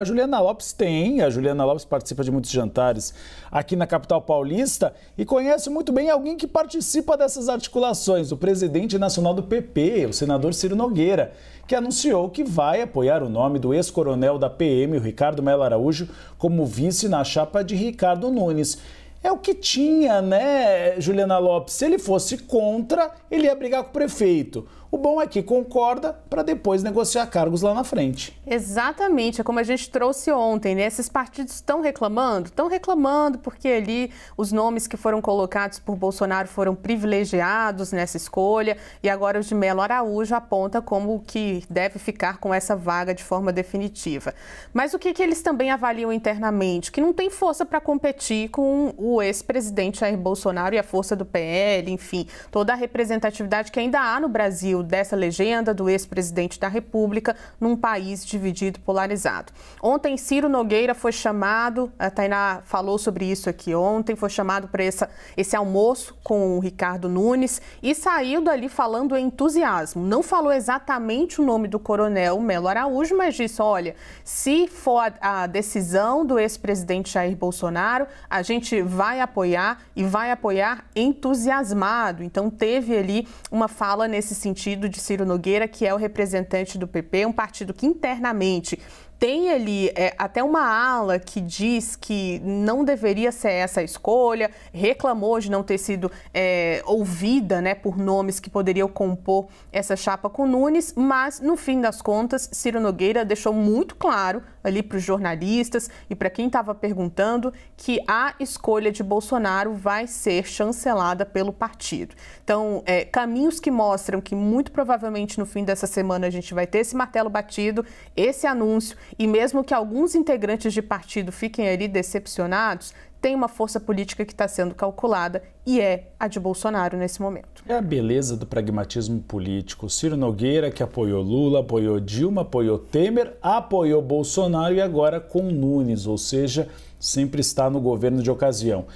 A Juliana Lopes tem, a Juliana Lopes participa de muitos jantares aqui na capital paulista e conhece muito bem alguém que participa dessas articulações, o presidente nacional do PP, o senador Ciro Nogueira, que anunciou que vai apoiar o nome do ex-coronel da PM, o Ricardo Melo Araújo, como vice na chapa de Ricardo Nunes é o que tinha, né, Juliana Lopes? Se ele fosse contra, ele ia brigar com o prefeito. O bom é que concorda para depois negociar cargos lá na frente. Exatamente, é como a gente trouxe ontem, né? Esses partidos estão reclamando? Estão reclamando porque ali os nomes que foram colocados por Bolsonaro foram privilegiados nessa escolha e agora o de Melo Araújo aponta como o que deve ficar com essa vaga de forma definitiva. Mas o que, que eles também avaliam internamente? Que não tem força para competir com o o ex-presidente Jair Bolsonaro e a força do PL, enfim, toda a representatividade que ainda há no Brasil dessa legenda do ex-presidente da República num país dividido, polarizado. Ontem, Ciro Nogueira foi chamado, a Tainá falou sobre isso aqui ontem, foi chamado para esse almoço com o Ricardo Nunes e saiu dali falando em entusiasmo. Não falou exatamente o nome do coronel Melo Araújo, mas disse: olha, se for a, a decisão do ex-presidente Jair Bolsonaro, a gente vai apoiar e vai apoiar entusiasmado. Então teve ali uma fala nesse sentido de Ciro Nogueira, que é o representante do PP, um partido que internamente tem ali é, até uma ala que diz que não deveria ser essa a escolha, reclamou de não ter sido é, ouvida né, por nomes que poderiam compor essa chapa com Nunes, mas no fim das contas, Ciro Nogueira deixou muito claro ali para os jornalistas e para quem estava perguntando que a escolha de Bolsonaro vai ser chancelada pelo partido. Então, é, caminhos que mostram que muito provavelmente no fim dessa semana a gente vai ter esse martelo batido, esse anúncio e mesmo que alguns integrantes de partido fiquem ali decepcionados, tem uma força política que está sendo calculada e é a de Bolsonaro nesse momento. É a beleza do pragmatismo político. Ciro Nogueira, que apoiou Lula, apoiou Dilma, apoiou Temer, apoiou Bolsonaro e agora com Nunes, ou seja, sempre está no governo de ocasião.